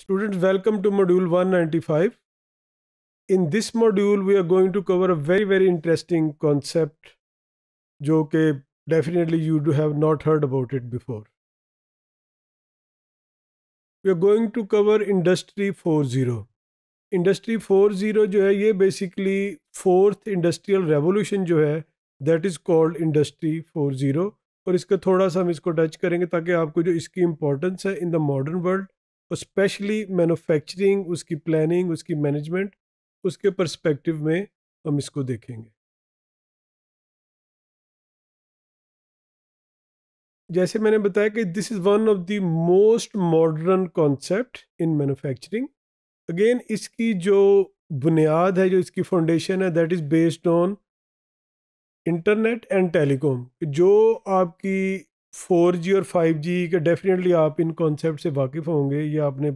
Students, welcome to module 195. In this module, we are going to cover a very, very interesting concept, जो कि definitely you do have not heard about it before. We are going to cover Industry 4.0. Industry 4.0 जो है ये basically fourth industrial revolution जो है that is called industry 4.0 और इसका थोड़ा सा हम इसको टच करेंगे ताकि आपको जो इसकी इम्पोर्टेंस है in the modern world specially manufacturing उसकी प्लानिंग उसकी मैनेजमेंट उसके परस्पेक्टिव में हम इसको देखेंगे जैसे मैंने बताया कि this is one of the most modern concept in manufacturing again इसकी जो बुनियाद है जो इसकी फाउंडेशन है that is based on internet and telecom जो आपकी फोर जी और फाइव जी का डेफिनेटली आप इन कॉन्सेप्ट से वाकिफ़ होंगे या आपने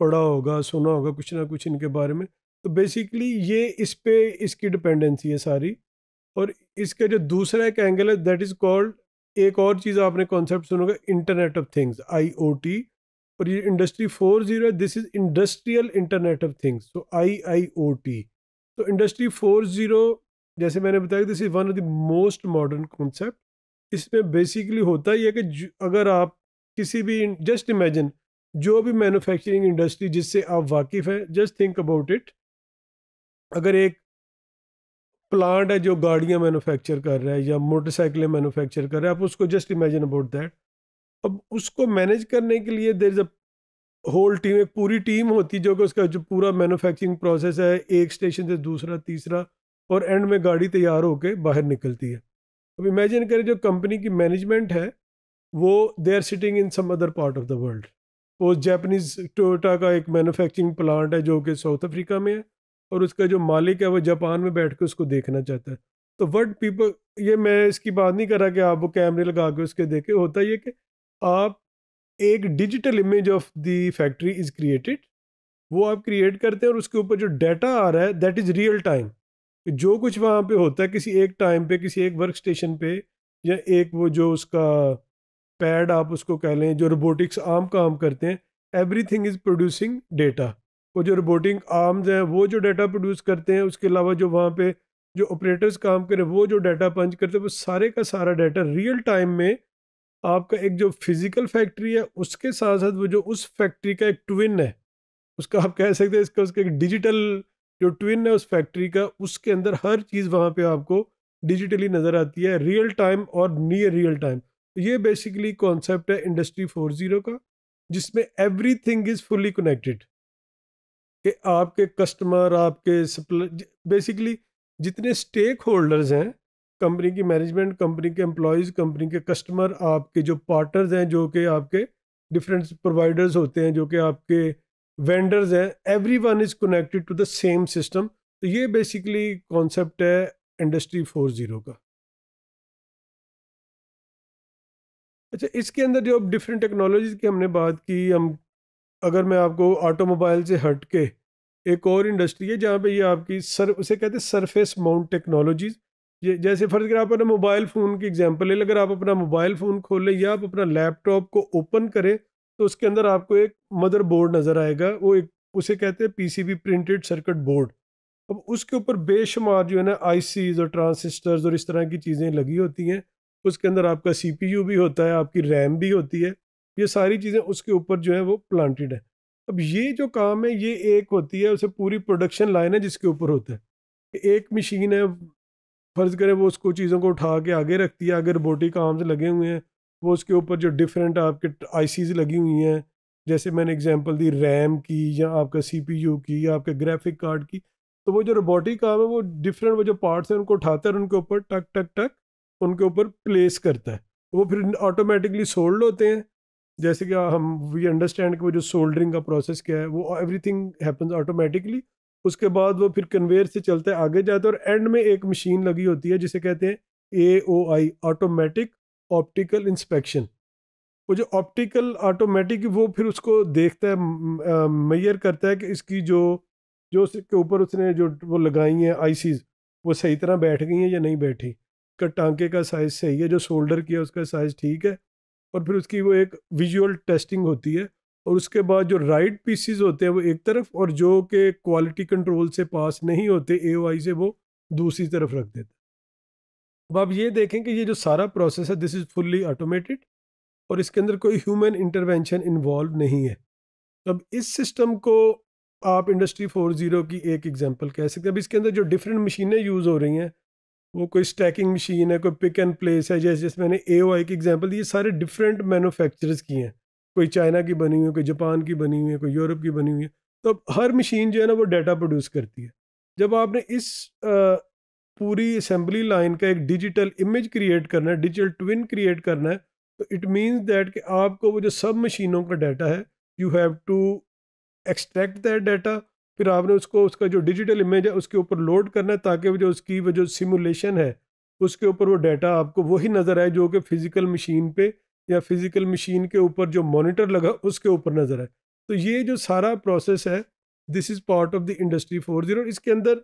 पढ़ा होगा सुना होगा कुछ ना कुछ इनके बारे में तो बेसिकली ये इस पे इसकी डिपेंडेंसी है सारी और इसका जो दूसरा एक एंगल है दैट इज़ कॉल्ड एक और चीज़ आपने कॉन्सेप्ट सुनोगा internet of things I O T और ये इंडस्ट्री फोर जीरो है this is industrial internet of things तो आई आई ओ टी तो इंडस्ट्री फोर जीरो जैसे मैंने बताया this is one of the most modern concept इसमें बेसिकली होता ही है कि अगर आप किसी भी जस्ट इमेजिन जो भी मैन्युफैक्चरिंग इंडस्ट्री जिससे आप वाकिफ़ हैं जस्ट थिंक अबाउट इट अगर एक प्लांट है जो गाड़ियाँ मैन्युफैक्चर कर रहा है या मोटरसाइकिलें मैन्युफैक्चर कर रहा है आप उसको जस्ट इमेजिन अबाउट दैट अब उसको मैनेज करने के लिए there is a whole team एक पूरी टीम होती जो कि उसका जो पूरा मैनुफेक्चरिंग प्रोसेस है एक स्टेशन से दूसरा तीसरा और एंड में गाड़ी तैयार होकर बाहर निकलती है अब इमेजिन करें जो कंपनी की मैनेजमेंट है वो they are sitting in some other part of the world वो जैपनीज टोयोटा का एक मैन्युफैक्चरिंग प्लांट है जो कि साउथ अफ्रीका में है और उसका जो मालिक है वो जापान में बैठ के उसको देखना चाहता है तो वट पीपल ये मैं इसकी बात नहीं कर रहा कि आप वो कैमरे लगा के उसके देखे होता ये कि आप एक digital image of the factory is created वो आप क्रिएट करते हैं और उसके ऊपर जो डाटा आ रहा है दैट इज़ रियल टाइम जो कुछ वहाँ पे होता है किसी एक टाइम पे किसी एक वर्क स्टेशन पे या एक वो जो उसका पैड आप उसको कह लें जो रोबोटिक्स आम काम करते हैं एवरीथिंग इज़ प्रोड्यूसिंग डेटा वो जो रोबोटिक आर्म्स हैं वो जो डेटा प्रोड्यूस करते हैं उसके अलावा जो वहाँ पे जो ऑपरेटर्स काम करें वो जो डाटा पंच करते हैं वो सारे का सारा डाटा रियल टाइम में आपका एक जो फिज़िकल फैक्ट्री है उसके साथ साथ वो जो उस फैक्ट्री का एक ट्विन है उसका आप कह सकते हैं इसका उसका एक डिजिटल जो ट्विन है उस फैक्ट्री का उसके अंदर हर चीज़ वहाँ पे आपको डिजिटली नज़र आती है रियल टाइम और नियर रियल टाइम तो ये बेसिकली कॉन्सेप्ट है इंडस्ट्री फोर जीरो का जिसमें everything is fully connected कि आपके कस्टमर आपके सप्लाई बेसिकली जितने स्टेक होल्डर्स हैं कंपनी की मैनेजमेंट कंपनी के एम्प्लॉयज़ कंपनी के कस्टमर आपके जो पार्टनर्स हैं जो कि आपके डिफरेंट प्रोवाइडर्स होते हैं जो कि आपके वेंडर्स हैं everyone is connected to the same system तो ये बेसिकली कॉन्सेप्ट है इंडस्ट्री फोर ज़ीरो का अच्छा इसके अंदर जो अब डिफरेंट टेक्नोलॉजीज़ की हमने बात की हम अगर मैं आपको ऑटोमोबाइल से हट के एक और इंडस्ट्री है जहाँ पे ये आपकी सर उसे कहते हैं सरफेस माउंट टेक्नोलॉजीज़ ये जैसे फ़र्ज़ कर आप अपना मोबाइल फ़ोन की एग्जांपल ले अगर आप अपना मोबाइल फ़ोन खोलें या आप अपना लैपटॉप को ओपन करें तो उसके अंदर आपको एक मदर बोर्ड नज़र आएगा वो एक उसे कहते हैं पीसीबी प्रिंटेड सर्किट बोर्ड अब उसके ऊपर बेशुमार जो है ना आईसीज और ट्रांसिस्टर्स और इस तरह की चीज़ें लगी होती हैं उसके अंदर आपका सीपीयू भी होता है आपकी रैम भी होती है ये सारी चीज़ें उसके ऊपर जो है वो प्लांटेड है अब ये जो काम है ये एक होती है उसे पूरी प्रोडक्शन लाइन है जिसके ऊपर होता है एक मशीन है फ़र्ज़ करें वो उसको चीज़ों को उठा के आगे रखती है आगे रोबोटिक आर्म्स लगे हुए हैं वो उसके ऊपर जो डिफरेंट आपके आईसीज लगी हुई हैं जैसे मैंने एग्जांपल दी रैम की या आपका सीपीयू की या आपके ग्राफिक कार्ड की तो वो जो रोबोटिक काम है वो डिफरेंट वो जो पार्ट्स हैं उनको उठाता है उनके ऊपर टक टक टक उनके ऊपर प्लेस करता है वो फिर ऑटोमेटिकली सोल्ड होते हैं जैसे कि हम वी अंडरस्टैंड कि वो जो सोल्डरिंग का प्रोसेस क्या है वो एवरीथिंग हैपन्स ऑटोमेटिकली उसके बाद वो फिर कन्वेयर से चलता है आगे जाता है और एंड में एक मशीन लगी होती है जिसे कहते हैं A O I automatic optical inspection वो जो ऑप्टिकल ऑटोमेटिक वो फिर उसको देखता है मैयर करता है कि इसकी जो जो उसके ऊपर उसने जो वो लगाई हैं आईसीज वो सही तरह बैठ गई हैं या नहीं बैठी का टांके का साइज़ सही है जो शोल्डर किया उसका साइज़ ठीक है और फिर उसकी वो एक विजुअल टेस्टिंग होती है और उसके बाद जो राइट पीसीज होते हैं वो एक तरफ और जो के क्वालिटी कंट्रोल से पास नहीं होते ए से वो दूसरी तरफ रख देते अब आप ये देखें कि ये जो सारा प्रोसेस है दिस इज़ फुल्ली ऑटोमेटेड और इसके अंदर कोई ह्यूमन इंटरवेंशन इन्वॉल्व नहीं है अब इस सिस्टम को आप इंडस्ट्री फोर ज़ीरो की एक एग्जांपल कह सकते हैं अब इसके अंदर जो डिफरेंट मशीनें यूज़ हो रही हैं वो कोई स्टैकिंग मशीन है कोई पिक एंड प्लेस है जैसे जैसे मैंने ए ओ आई की एग्जाम्पल दी ये सारे डिफरेंट मैनुफेक्चरर्स की हैं कोई चाइना की बनी हुई है कोई जापान की बनी हुई है कोई यूरोप की बनी हुई है तो अब हर मशीन जो है ना वो डाटा प्रोड्यूस करती है जब आपने इस पूरी असेंबली लाइन का एक डिजिटल इमेज क्रिएट करना है डिजिटल ट्विन क्रिएट करना है तो इट मीन्स दैट कि आपको वो जो सब मशीनों का डाटा है you have to extract that data फिर आपने उसको उसका जो डिजिटल इमेज है उसके ऊपर लोड करना है ताकि वो जो उसकी वो जो सिमुलेशन है उसके ऊपर वो डाटा आपको वही नज़र आए जो कि फ़िज़िकल मशीन पे या फिज़िकल मशीन के ऊपर जो मॉनिटर लगा उसके ऊपर नज़र आए तो ये जो सारा प्रोसेस है this is part of the industry four zero इसके अंदर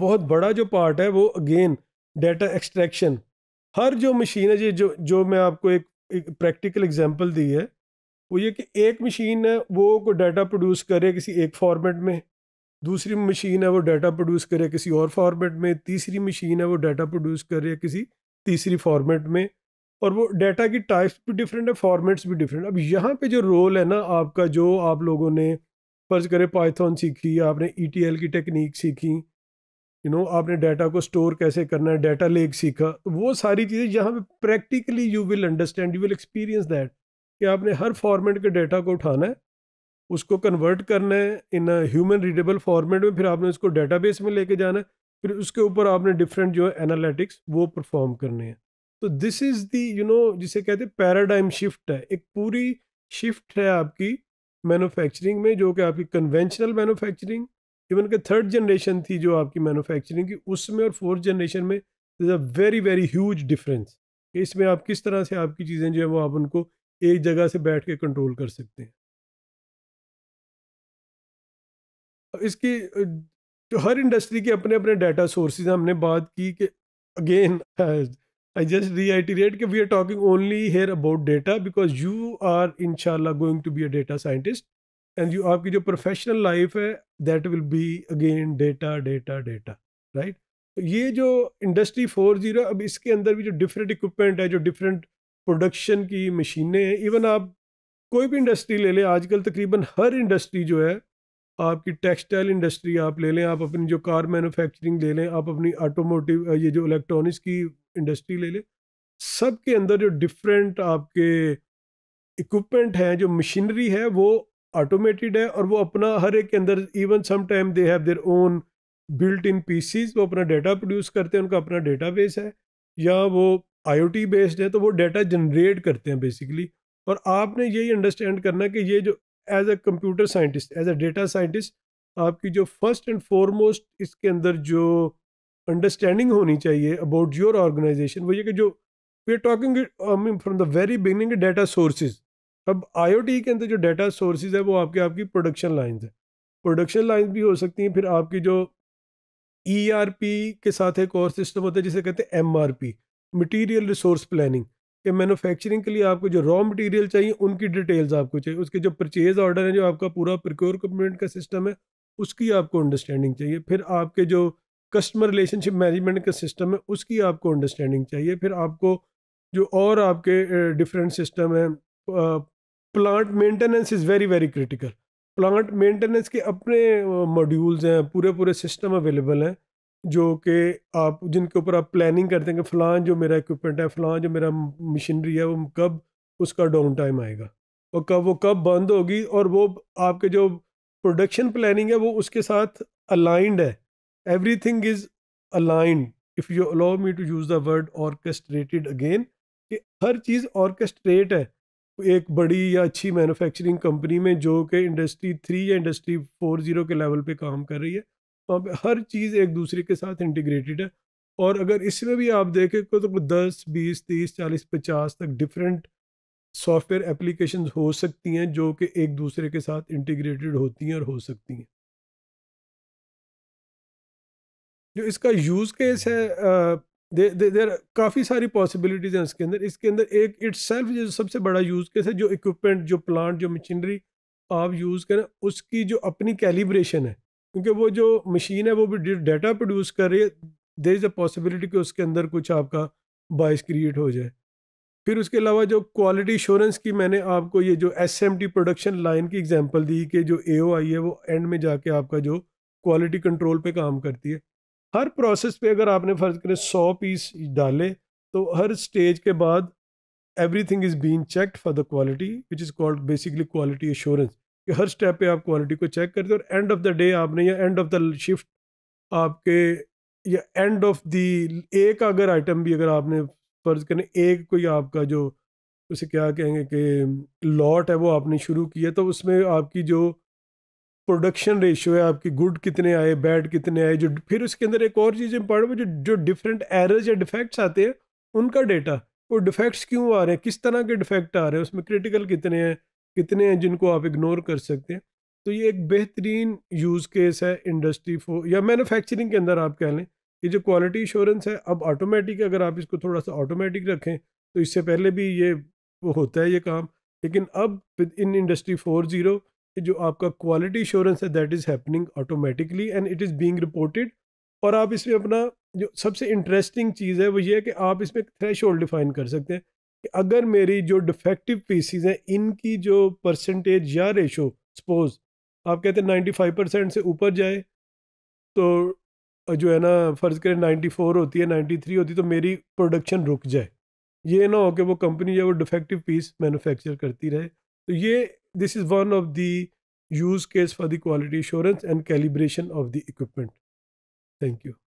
बहुत बड़ा जो पार्ट है वो अगेन डेटा एक्सट्रैक्शन हर जो मशीन है जी जो जो मैं आपको एक, प्रैक्टिकल एग्जांपल दी है वो ये कि एक मशीन है वो को डाटा प्रोड्यूस करे किसी एक फॉर्मेट में दूसरी मशीन है वो डाटा प्रोड्यूस करे किसी और फॉर्मेट में तीसरी मशीन है वो डाटा प्रोड्यूस करे किसी तीसरी फॉर्मेट में और वो डाटा की टाइप्स भी डिफरेंट है फॉर्मेट्स भी डिफरेंट अब यहाँ पर जो रोल है ना आपका जो आप लोगों ने फर्ज करें पाइथन सीखी आपने ई e की टेक्निक सीखी यू नो आपने डाटा को स्टोर कैसे करना है डाटा लेक सीखा वो सारी चीज़ें जहाँ पे practically you will understand you will experience that कि आपने हर फॉर्मेट के डाटा को उठाना है उसको कन्वर्ट करना है इन ह्यूमन रीडेबल फॉर्मेट में फिर आपने उसको डाटा में लेके जाना है फिर उसके ऊपर आपने डिफरेंट जो है एनालिटिक्स वो परफॉर्म करने हैं तो this is the you know जिसे कहते हैं पैराडाइम शिफ्ट है एक पूरी शिफ्ट है आपकी मैन्युफैक्चरिंग में जो कि आपकी कन्वेंशनल मैन्युफैक्चरिंग इवन के थर्ड जनरेशन थी जो आपकी मैन्युफैक्चरिंग की उसमें और फोर्थ जनरेशन में is a very very huge difference इसमें आप किस तरह से आपकी चीज़ें जो है वो आप उनको एक जगह से बैठ के कंट्रोल कर सकते हैं इसकी जो तो हर इंडस्ट्री के अपने अपने डाटा सोर्सेज हमने बात की कि अगेन आई जस्ट रीआइटरेट कि we are talking only here about data because you are इनशाला going to be a data scientist and जो आपकी जो प्रोफेशनल लाइफ है that will be again data data data right ये जो industry four zero अब इसके अंदर भी जो डिफरेंट इक्विपमेंट है जो डिफरेंट प्रोडक्शन की मशीनें हैं इवन आप कोई भी इंडस्ट्री ले लें आजकल तकरीबन हर इंडस्ट्री जो है आपकी टेक्सटाइल इंडस्ट्री आप ले लें आप अपनी जो कार मैन्युफैक्चरिंग ले लें आप अपनी ऑटोमोटिव ये जो इलेक्ट्रॉनिक्स की इंडस्ट्री ले लें सब के अंदर जो डिफरेंट आपके इक्विपमेंट हैं जो मशीनरी है वो ऑटोमेटेड है और वो अपना हर एक के अंदर even some time they have their own built in PCs वो अपना डाटा प्रोड्यूस करते हैं उनका अपना डेटा बेस है या वो आई बेस्ड है तो वो डाटा जनरेट करते हैं बेसिकली और आपने यही अंडरस्टैंड करना कि ये जो as a computer scientist as a data scientist आपकी जो फर्स्ट एंड फॉरमोस्ट इसके अंदर जो अंडरस्टैंडिंग होनी चाहिए अबाउट योर ऑर्गेनाइजेशन वो ये कि जो we are talking from the very beginning data sources अब आईओटी के अंदर जो डाटा सोर्सेज है वो आपके आपकी प्रोडक्शन लाइंस है प्रोडक्शन लाइंस भी हो सकती हैं फिर आपकी जो ईआरपी e के साथ एक और सिस्टम होता है जिसे कहते हैं एमआरपी मटेरियल रिसोर्स प्लानिंग कि मैन्युफैक्चरिंग के लिए आपको जो रॉ मटेरियल चाहिए उनकी डिटेल्स आपको चाहिए उसके जो परचेज ऑर्डर है जो आपका पूरा प्रिक्योरमेंट का सिस्टम है उसकी आपको अंडरस्टैंडिंग चाहिए फिर आपके जो कस्टमर रिलेशनशिप मैनेजमेंट का सिस्टम है उसकी आपको अंडरस्टैंडिंग चाहिए फिर आपको जो और आपके डिफरेंट सिस्टम हैं plant maintenance is very very critical plant maintenance के अपने मॉड्यूल्स हैं पूरे पूरे सिस्टम अवेलेबल हैं जो कि आप जिनके ऊपर आप प्लानिंग करते हैं कि फ़लाँ जो मेरा इक्विपमेंट है फ़लाँ जो मेरा मशीनरी है वो कब उसका डाउन टाइम आएगा और कब वो कब बंद होगी और वो आपके जो प्रोडक्शन प्लानिंग है वो उसके साथ अलाइंड है everything is aligned if you allow me to use the word orchestrated again कि हर चीज़ ऑर्केस्ट्रेट है एक बड़ी या अच्छी मैन्युफैक्चरिंग कंपनी में जो कि इंडस्ट्री थ्री या इंडस्ट्री फोर ज़ीरो के लेवल पे काम कर रही है वहाँ पे हर चीज़ एक दूसरे के साथ इंटीग्रेटेड है और अगर इसमें भी आप देखें तो दस बीस तीस चालीस पचास तक डिफरेंट सॉफ्टवेयर एप्लीकेशन हो सकती हैं जो कि एक दूसरे के साथ इंटीग्रेटेड होती हैं और हो सकती हैं जो इसका यूज़ केस है देर काफ़ी सारी पॉसिबिलिटीज़ हैं इसके अंदर इसके अंदर एक इट्स सेल्फ जो सबसे बड़ा यूज़ केस है जो इक्विपमेंट जो प्लांट जो मशीनरी आप यूज़ करें उसकी जो अपनी कैलिब्रेशन है क्योंकि वो जो मशीन है वो भी डेटा प्रोड्यूस कर रही है देर इज़ अ पॉसिबिलिटी कि उसके अंदर कुछ आपका बाइस क्रिएट हो जाए फिर उसके अलावा जो क्वालिटी इंश्योरेंस की मैंने आपको ये जो S M T production line की एग्जाम्पल दी कि जो ए ओ आई है वो एंड में जाके आपका जो क्वालिटी कंट्रोल पर काम करती है हर प्रोसेस पे अगर आपने फर्ज करें सौ पीस डाले तो हर स्टेज के बाद everything is been checked for the quality which is called basically quality assurance कि हर स्टेप पे आप क्वालिटी को चेक करते हो और एंड ऑफ द डे आपने या एंड ऑफ द शिफ्ट आपके या एंड ऑफ द एक अगर आइटम भी अगर आपने फर्ज करें एक कोई आपका जो उसे क्या कहेंगे कि लॉट है वो आपने शुरू किया तो उसमें आपकी जो प्रोडक्शन रेशियो है आपकी गुड कितने आए बैड कितने आए जो फिर उसके अंदर एक और चीज़ इंपॉर्टेंट जो जो डिफरेंट एरर्स या डिफेक्ट्स आते हैं उनका डेटा वो डिफेक्ट्स क्यों आ रहे हैं किस तरह के डिफेक्ट आ रहे हैं उसमें क्रिटिकल कितने हैं कितने हैं जिनको आप इग्नोर कर सकते हैं तो ये एक बेहतरीन यूज़ केस है इंडस्ट्री फो या मैनुफैक्चरिंग के अंदर आप कह लें ये जो क्वालिटी इंश्योरेंस है अब ऑटोमेटिक अगर आप इसको थोड़ा सा ऑटोमेटिक रखें तो इससे पहले भी ये वो होता है ये काम लेकिन अब इन इंडस्ट्री फोर ज़ीरो जो आपका क्वालिटी इश्योरेंस है that is happening automatically and it is being reported और आप इसमें अपना जो सबसे इंटरेस्टिंग चीज़ है वो ये है कि आप इसमें थ्रेश डिफाइन कर सकते हैं कि अगर मेरी जो डिफेक्टिव पीसीज हैं इनकी जो परसेंटेज या रेशो सपोज आप कहते हैं नाइन्टी फाइव परसेंट से ऊपर जाए तो जो है ना फ़र्ज़ करें नाइन्टी फोर होती है नाइन्टी थ्री होती है तो मेरी प्रोडक्शन रुक जाए ये ना हो कि वो कंपनी जो है वो डिफेक्टिव पीस मैनुफेक्चर करती रहे तो ये This is one of the use case for the quality assurance and calibration of the equipment. Thank you.